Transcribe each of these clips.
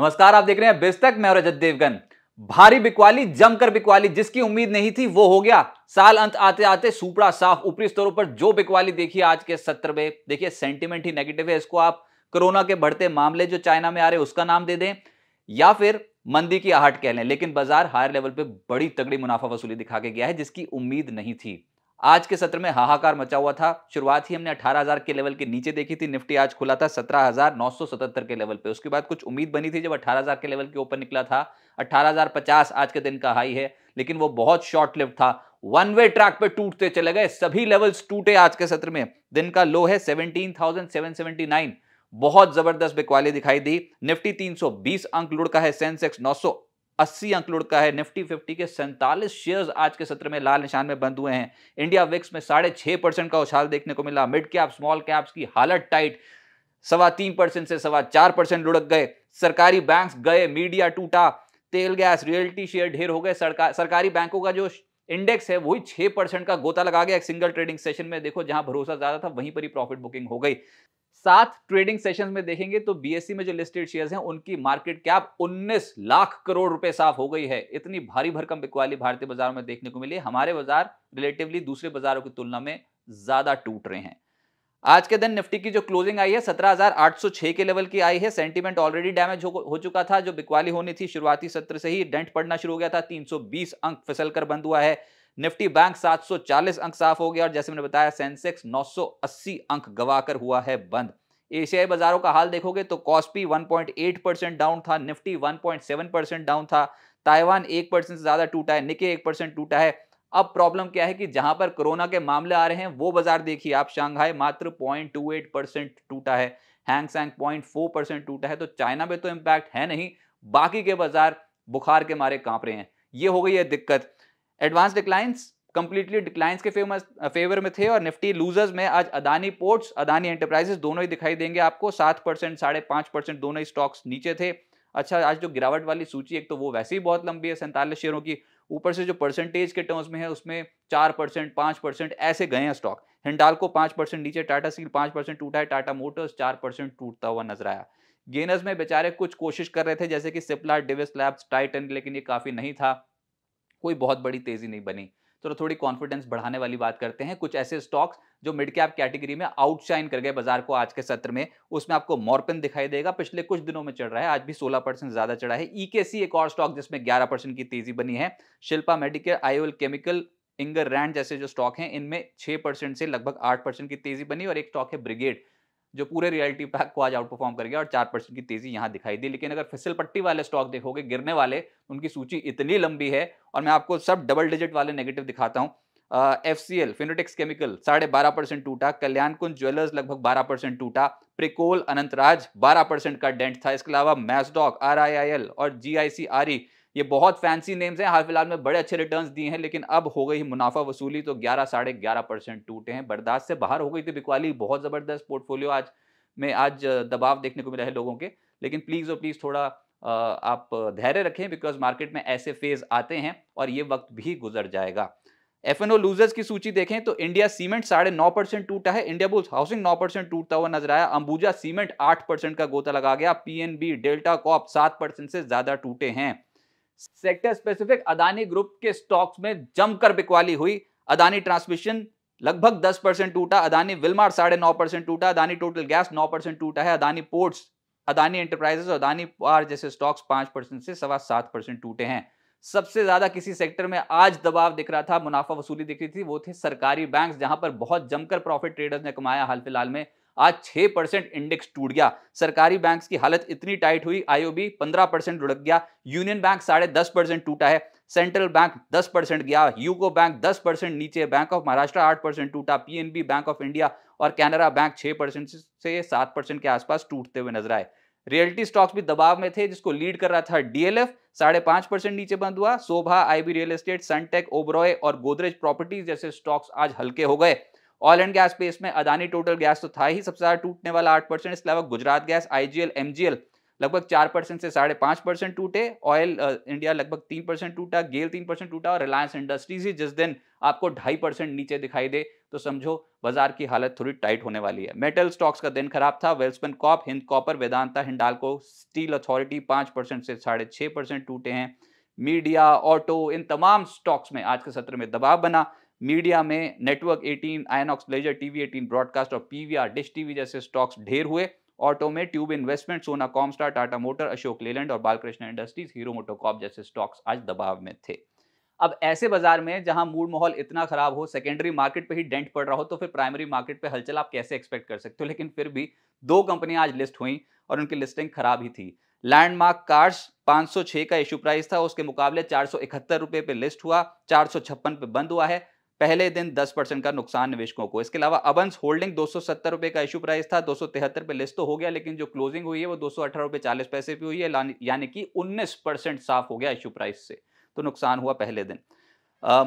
नमस्कार आप देख रहे हैं बेस्तक मैं रजत देवगन भारी बिकवाली जमकर बिकवाली जिसकी उम्मीद नहीं थी वो हो गया साल अंत आते आते सुपड़ा साफ ऊपरी स्तरों पर जो बिकवाली देखिए आज के सत्र में देखिए सेंटिमेंट ही नेगेटिव है इसको आप कोरोना के बढ़ते मामले जो चाइना में आ रहे उसका नाम दे दें या फिर मंदी की आहट कह लें लेकिन बाजार हायर लेवल पर बड़ी तगड़ी मुनाफा वसूली दिखा के गया है जिसकी उम्मीद नहीं थी आज के सत्र में हाहाकार मचा हुआ था शुरुआत ही हमने 18,000 के लेवल के नीचे देखी थी निफ्टी आज खुला था 17,977 के लेवल पे उसके बाद कुछ उम्मीद बनी थी जब 18,000 के लेवल के ऊपर निकला था 18,050 आज के दिन का हाई है लेकिन वो बहुत शॉर्ट लिफ्ट था वन वे ट्रैक पे टूटते चले गए सभी लेवल्स टूटे आज के सत्र में दिन का लो है सेवनटीन बहुत जबरदस्त बिकवाली दिखाई दी निफ्टी 320 अंक लुढ़का है सेंसेक्स 900 अस्सी अंक लुड़ का है निफ्टी फिफ्टी के सैंतालीस शेयर्स आज के सत्र में लाल निशान में बंद हुए हैं इंडिया विक्स में साढ़े छः परसेंट का उछाल देखने को मिला मिड कैप स्मॉल कैप्स की हालत टाइट सवा तीन परसेंट से सवा चार परसेंट लुढ़क गए सरकारी बैंक्स गए मीडिया टूटा तेल गैस रियल्टी शेयर ढेर हो गए सरकार सरकारी बैंकों का जो इंडेक्स है वही छः परसेंट का गोता लगा गया एक सिंगल ट्रेडिंग सेशन में देखो जहां भरोसा ज़्यादा था वहीं पर ही प्रॉफिट बुकिंग हो गई सात ट्रेडिंग सेशंस में देखेंगे तो बीएससी e में जो लिस्टेड शेयर्स हैं उनकी मार्केट कैप 19 लाख करोड़ रुपए साफ हो गई है इतनी भारी भरकम बिकवाली भारतीय बाजार में देखने को मिली हमारे बाजार रिलेटिवली दूसरे बाजारों की तुलना में ज्यादा टूट रहे हैं आज के दिन निफ्टी की जो क्लोजिंग आई है 17,806 के लेवल की आई है सेंटीमेंट ऑलरेडी डैमेज हो, हो चुका था जो बिकवाली होनी थी शुरुआती सत्र से ही डेंट पड़ना शुरू हो गया था 320 अंक फिसल कर बंद हुआ है निफ्टी बैंक 740 अंक साफ हो गया और जैसे मैंने बताया सेंसेक्स 980 अंक गवाकर हुआ है बंद एशियाई बाजारों का हाल देखोगे तो कॉस्पी 1.8 परसेंट डाउन था निफ्टी 1.7 परसेंट डाउन था ताइवान एक परसेंट से ज्यादा टूटा है निके एक परसेंट टूटा है अब प्रॉब्लम क्या है कि जहां पर कोरोना के मामले आ रहे हैं वो बाजार देखिए आप शांघाई मात्र पॉइंट परसेंट टूटा है हैंग सैंग 0.4 परसेंट टूटा है तो चाइना में तो इम्पैक्ट है नहीं बाकी के बाजार बुखार के मारे कांप रहे हैं ये हो गई है दिक्कत एडवांस डिक्लाइंस कंप्लीटली डिक्लाइंस के फेमस फेवर में थे और निफ्टी लूजर्स में आज अदानी पोर्ट्स अदानी एंटरप्राइजेस दोनों ही दिखाई देंगे आपको सात परसेंट साढ़े पाँच परसेंट दोनों ही स्टॉक्स नीचे थे अच्छा आज जो गिरावट वाली सूची एक तो वो वैसे ही बहुत लंबी है सैंतालीस शेयरों की ऊपर से जो परसेंटेज के टर्म्स में है उसमें चार परसेंट पाँच परसेंट ऐसे गए हैं स्टॉक हिंडालको पाँच परसेंट नीचे टाटा स्टील पाँच परसेंट टूटा है टाटा मोटर्स चार परसेंट टूटता हुआ नजर आया गेनर्स में बेचारे कुछ कोशिश कर रहे थे जैसे कि सिप्ला डिविस लैब्स टाइटन लेकिन ये काफ़ी नहीं था कोई बहुत बड़ी तेजी नहीं बनी तो थोड़ी कॉन्फिडेंस बढ़ाने वाली बात करते हैं कुछ ऐसे स्टॉक्स जो मिड कैप कैटेगरी में आउटशाइन कर गए बाजार को आज के सत्र में उसमें आपको मॉर्पिन दिखाई देगा पिछले कुछ दिनों में चढ़ रहा है आज भी 16 परसेंट ज्यादा चढ़ा है ईकेसी e एक और स्टॉक जिसमें 11 परसेंट की तेजी बनी है शिल्पा मेडिकल आयोल केमिकल इंगर रैंड जैसे जो स्टॉक हैं इनमें छह परसेंट से लगभग आठ परसेंट की तेजी बनी और एक स्टॉक है ब्रिगेड जो पूरे रियलिटी पैक को आज आउट परफॉर्म कर गया और चार परसेंट की तेजी यहाँ दिखाई दी लेकिन अगर फिसल पट्टी वाले स्टॉक देखोगे गिरने वाले उनकी सूची इतनी लंबी है और मैं आपको सब डबल डिजिट वाले नेगेटिव दिखाता हूँ F C L Fineotex chemical साढ़े बारह परसेंट टूटा कल्याण कुंज ज्वेलर्स लगभग बारह परसेंट टूटा प्रिकोल अनंतराज बारह परसेंट का डेंट था इसके अलावा मैसडॉक आर आई आई एल और जी आई सी आर ई ये बहुत फैंसी नेम्स हैं हाल फिलहाल में बड़े अच्छे रिटर्न दिए हैं लेकिन अब हो गई मुनाफा वसूली तो ग्यारह साढ़े ग्यारह परसेंट टूटे हैं बर्दाश्त से बाहर हो गई थी बिकवाली बहुत ज़बरदस्त पोर्टफोलियो आज में आज दबाव देखने को मिला है लोगों के लेकिन प्लीज़ और प्लीज़ थोड़ा आप धैर्य रखें बिकॉज मार्केट में ऐसे फेज आते हैं और ये वक्त भी गुजर जाएगा एफ एन ओ लूजर्स की सूची देखें तो इंडिया सीमेंट साढ़े नौ परसेंट टूटा है इंडिया बुल्स हाउसिंग नौ परसेंट टूटता हुआ नजर आया अंबुजा सीमेंट आठ परसेंट का गोता लगा गया पीएनबी डेल्टा कॉप सात परसेंट से ज्यादा टूटे हैं सेक्टर स्पेसिफिक अदानी ग्रुप के स्टॉक्स में जमकर बिकवाली हुई अदानी ट्रांसमिशन लगभग 10 परसेंट टूटा अदानी विलमार साढ़े नौ परसेंट टूटा अदानी टोटल गैस नौ परसेंट टूटा है अदानी पोर्ट्स अदानी एंटरप्राइजेस और अदानी पार जैसे स्टॉक्स पांच परसेंट से सवा सात परसेंट टूटे हैं सबसे ज्यादा किसी सेक्टर में आज दबाव दिख रहा था मुनाफा वसूली दिख रही थी वो थे सरकारी बैंक जहां पर बहुत जमकर प्रॉफिट ट्रेडर्स ने कमाया हाल फिलहाल में आज 6 परसेंट इंडेक्स टूट गया सरकारी बैंक की हालत इतनी टाइट हुई आईओबी पंद्रह परसेंट लुढ़क गया यूनियन बैंक साढ़े दस परसेंट टूटा है सेंट्रल बैंक 10 परसेंट गया यूको बैंक 10 परसेंट नीचे बैंक ऑफ महाराष्ट्र 8 परसेंट टूटा पीएनबी बैंक ऑफ इंडिया और कैनरा बैंक 6 परसेंट से 7 परसेंट के आसपास टूटते हुए नजर आए रियल्टी स्टॉक्स भी दबाव में थे जिसको लीड कर रहा था डीएलएफ साढ़े पांच परसेंट नीचे बंद हुआ Sobha IB real estate Sunteck Oberoi और गोदरेज प्रॉपर्टीज जैसे स्टॉक्स आज हल्के हो गए ऑयल एंड गैस पे में अदानी टोटल गैस तो था ही सबसे ज्यादा टूटने वाला आठ परसेंट इसके अलावा गुजरात गैस आईजीएल एमजीएल लगभग चार परसेंट से साढ़े पांच परसेंट टूटे ऑयल इंडिया uh, लगभग तीन परसेंट टूटा गेल तीन परसेंट टूटा और रिलायंस इंडस्ट्रीज ही जिस दिन आपको ढाई परसेंट नीचे दिखाई दे तो समझो बाजार की हालत थोड़ी टाइट होने वाली है मेटल स्टॉक्स का दिन खराब था Welspun corp Hind copper Vedanta Hindalco steel authority पांच परसेंट से साढ़े छह परसेंट टूटे हैं मीडिया ऑटो इन तमाम स्टॉक्स में आज के सत्र में दबाव बना मीडिया में network 18, INOX leisure TV 18, broadcast और पीवीआर डिश टीवी जैसे स्टॉक्स ढेर हुए ऑटो में Tube Investment Sona Comstar Tata motor Ashok Leyland और बालकृष्ण इंडस्ट्रीज हीरो मोटोकॉप जैसे स्टॉक्स आज दबाव में थे अब ऐसे बाजार में जहां मूड माहौल इतना खराब हो सेकेंडरी मार्केट पे ही डेंट पड़ रहा हो तो फिर प्राइमरी मार्केट पे हलचल आप कैसे एक्सपेक्ट कर सकते हो लेकिन फिर भी दो कंपनियां आज लिस्ट हुई और उनकी लिस्टिंग खराब ही थी लैंडमार्क कार्स 506 का इशू प्राइस था उसके मुकाबले चार सौ पे लिस्ट हुआ चार पे बंद हुआ है पहले दिन 10 परसेंट का नुकसान निवेशकों को इसके अलावा अबंस होल्डिंग दो सौ का इशू प्राइस था दो पे लिस्ट तो हो गया लेकिन जो क्लोजिंग हुई है वो दो सौ चालीस पैसे भी हुई है यानी कि उन्नीस साफ हो गया इशू प्राइस से तो नुकसान हुआ पहले दिन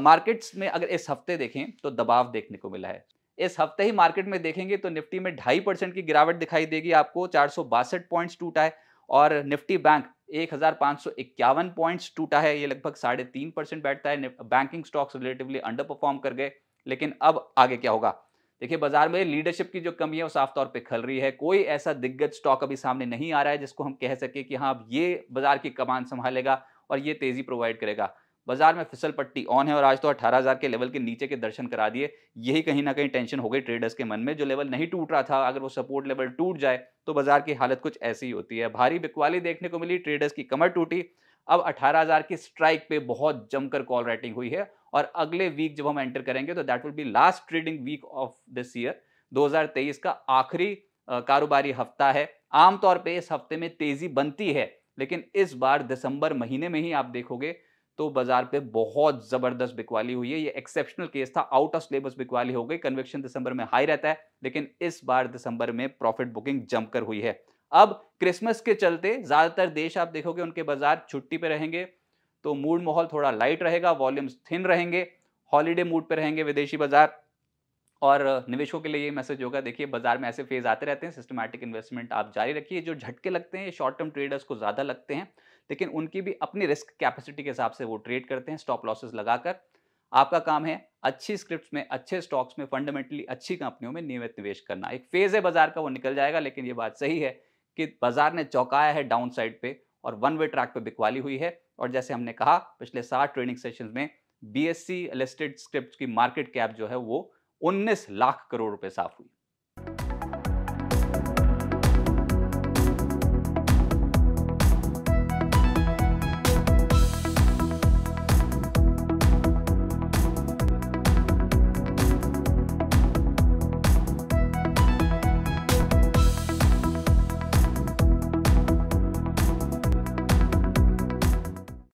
मार्केट्स uh, में अगर इस हफ्ते देखें तो दबाव देखने को मिला है इस हफ्ते ही मार्केट में देखेंगे तो निफ्टी में ढाई परसेंट की गिरावट दिखाई देगी आपको चार सौ बासठ पॉइंट्स टूटा है और निफ्टी बैंक एक हज़ार सौ इक्यावन पॉइंट्स टूटा है ये लगभग साढ़े तीन परसेंट बैठता है banking stocks relatively under perform कर गए लेकिन अब आगे क्या होगा देखिए बाजार में लीडरशिप की जो कमी है वो साफ तौर पे खल रही है कोई ऐसा दिग्गज स्टॉक अभी सामने नहीं आ रहा है जिसको हम कह सके कि हाँ ये बाजार की कमान संभालेगा और ये तेज़ी प्रोवाइड करेगा बाजार में फिसल पट्टी ऑन है और आज तो 18,000 के लेवल के नीचे के दर्शन करा दिए यही कहीं ना कहीं टेंशन हो गई ट्रेडर्स के मन में जो लेवल नहीं टूट रहा था अगर वो सपोर्ट लेवल टूट जाए तो बाजार की हालत कुछ ऐसी ही होती है भारी बिकवाली देखने को मिली ट्रेडर्स की कमर टूटी अब 18,000 की स्ट्राइक पे बहुत जमकर कॉल राइटिंग हुई है और अगले वीक जब हम एंटर करेंगे तो that will be last trading week of this year 2023 का आखिरी कारोबारी हफ्ता है आमतौर पर इस हफ्ते में तेजी बनती है लेकिन इस बार दिसंबर महीने में ही आप देखोगे तो बाजार पे बहुत ज़बरदस्त बिकवाली हुई है ये एक्सेप्शनल केस था आउट ऑफ सिलेबस बिकवाली हो गई कन्वेक्शन दिसंबर में हाई रहता है लेकिन इस बार दिसंबर में प्रॉफिट बुकिंग जमकर हुई है अब क्रिसमस के चलते ज़्यादातर देश आप देखोगे उनके बाजार छुट्टी पे रहेंगे तो मूड माहौल थोड़ा लाइट रहेगा वॉल्यूम्स थिन रहेंगे हॉलीडे मूड पर रहेंगे विदेशी बाजार और निवेशकों के लिए ये मैसेज होगा देखिए बाजार में ऐसे फेज आते रहते हैं सिस्टमैटिक इन्वेस्टमेंट आप जारी रखिए जो झटके लगते हैं शॉर्ट टर्म ट्रेडर्स को ज़्यादा लगते हैं लेकिन उनकी भी अपनी रिस्क कैपेसिटी के हिसाब से वो ट्रेड करते हैं स्टॉप लॉसेस लगाकर आपका काम है अच्छी स्क्रिप्ट में अच्छे स्टॉक्स में फंडामेंटली अच्छी कंपनियों में नियमित निवेश करना एक फेज़ है बाजार का वो निकल जाएगा लेकिन ये बात सही है कि बाजार ने चौंकाया है डाउन साइड पे और वन वे ट्रैक पे बिकवाली हुई है और जैसे हमने कहा पिछले सात ट्रेडिंग सेशन में बी सी लिस्टेड स्क्रिप्ट की मार्केट कैप जो है वो 19 लाख करोड़ रुपए साफ हुई